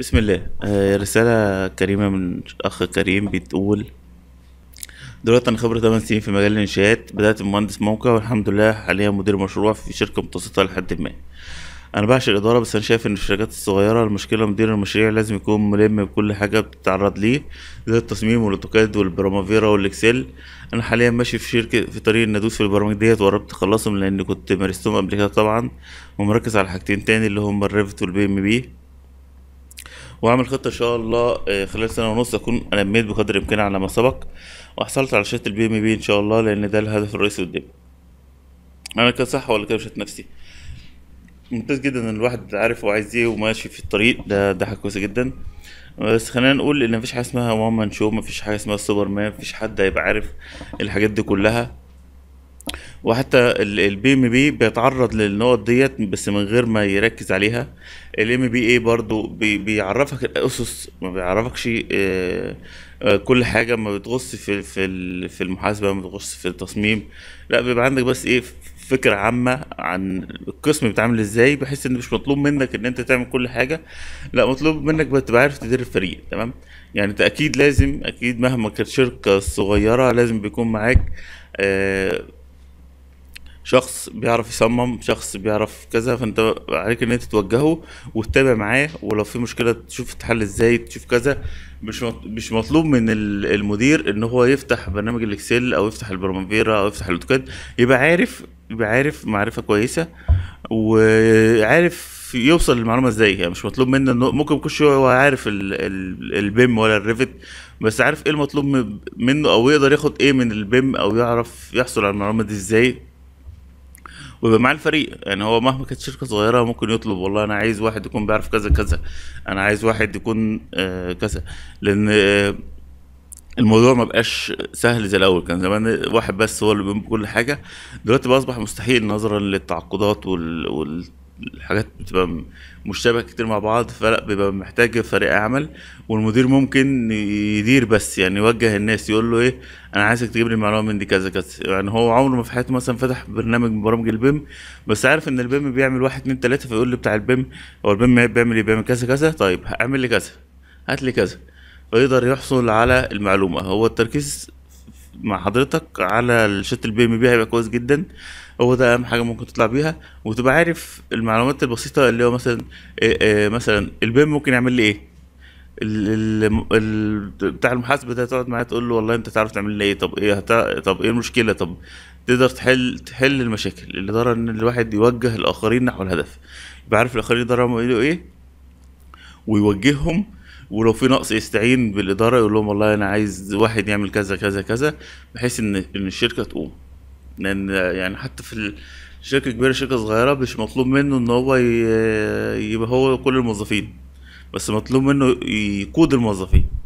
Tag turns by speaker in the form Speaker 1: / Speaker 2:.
Speaker 1: بسم الله آه، رسالة كريمة من أخ كريم بتقول دلوقتي أنا خبرة 8 سنين في مجال الإنشاءات بدأت مهندس موقع والحمد لله حاليا مدير مشروع في شركة متوسطة لحد ما أنا بعشق الإدارة بس أنا شايف إن الشركات الصغيرة المشكلة مدير المشاريع لازم يكون ملم بكل حاجة بتتعرض ليه زي التصميم والأوتوكاد والبرامافيرا والإكسل أنا حاليا ماشي في شركة في طريق إن أدوس في البرامج ديت وقربت أخلصهم لأني كنت مارستهم قبل كده طبعا ومركز على حاجتين تاني اللي هما الريفت والبي إم بي وهعمل خطه ان شاء الله آه، خلال سنه ونص اكون نميت بقدر الامكان على ما سبق وحصلت على شهاده البي ام بي ان شاء الله لان ده الهدف الرئيسي قدامي انا كده صح ولا كده مشيت نفسي ممتاز جدا ان الواحد عارف هو عايز ايه وماشي في الطريق ده ده حاجه كويسه جدا بس خلينا نقول ان مفيش حاجه اسمها وان مان شو مفيش حاجه اسمها سوبر مان مفيش حد هيبقى عارف الحاجات دي كلها وحتى البي ام بي بيتعرض للنقط ديت بس من غير ما يركز عليها الام بي اي برضو بي بيعرفك الاسس ما بيعرفكش آه، آه، كل حاجه ما بتغص في في المحاسبه ما بتغص في التصميم لا بيبقى عندك بس ايه فكره عامه عن القسم بيتعامل ازاي بحيث ان مش مطلوب منك ان انت تعمل كل حاجه لا مطلوب منك تبقى عارف تدير الفريق تمام يعني انت اكيد لازم اكيد مهما كانت شركه صغيره لازم بيكون معاك آه شخص بيعرف يصمم شخص بيعرف كذا فانت عليك ان انت توجهه وتتابع معاه ولو في مشكله تشوف تتحل ازاي تشوف كذا مش مش مطلوب من المدير ان هو يفتح برنامج الاكسل او يفتح البرمافيرا او يفتح الاوتوكاد يبقى عارف يبقى عارف معرفه كويسه وعارف يوصل للمعلومه ازاي يعني مش مطلوب منه انه ممكن يكون هو عارف البيم ولا الريفت بس عارف ايه المطلوب منه او يقدر ياخد ايه من البيم او يعرف يحصل على المعلومه دي ازاي ويبقى معاه الفريق يعني هو مهما كانت شركه صغيره ممكن يطلب والله انا عايز واحد يكون بيعرف كذا كذا انا عايز واحد يكون آه، كذا لان آه، الموضوع ما بقاش سهل زي الاول كان زمان واحد بس هو اللي بيقول كل حاجه دلوقتي بقى اصبح مستحيل نظرا للتعاقدات وال... وال... الحاجات بتبقى مشتبه كتير مع بعض فلا بيبقى محتاج فريق عمل والمدير ممكن يدير بس يعني يوجه الناس يقول له ايه انا عايزك تجيب لي المعلومه من دي كذا كذا يعني هو عمره ما في حياته مثلا فتح برنامج من برامج البيم بس عارف ان البيم بيعمل واحد اتنين تلاته فيقول لي بتاع البيم هو البيم بيعمل ايه بيعمل كذا كذا طيب اعمل لي كذا هات لي كذا فيقدر يحصل على المعلومه هو التركيز مع حضرتك على الشات البي ام بي هيبقى كويس جدا هو ده اهم حاجه ممكن تطلع بيها وتبقى عارف المعلومات البسيطه اللي هو مثلا إيه إيه مثلا البي ممكن يعمل لي ايه ال ال بتاع المحاسبه ده تقعد معاه تقول له والله انت تعرف تعمل لي ايه طب ايه طب ايه المشكله طب تقدر تحل تحل المشاكل اللي الاداره ان الواحد يوجه الاخرين نحو الهدف يبقى عارف الاخرين يدرهم ايه ويوجههم ولو في نقص يستعين بالاداره يقول لهم والله انا عايز واحد يعمل كذا كذا كذا بحيث ان ان الشركه تقوم لان يعني حتى في الشركه الكبيره شركه صغيره مش مطلوب منه ان هو يبقى هو كل الموظفين بس مطلوب منه يقود الموظفين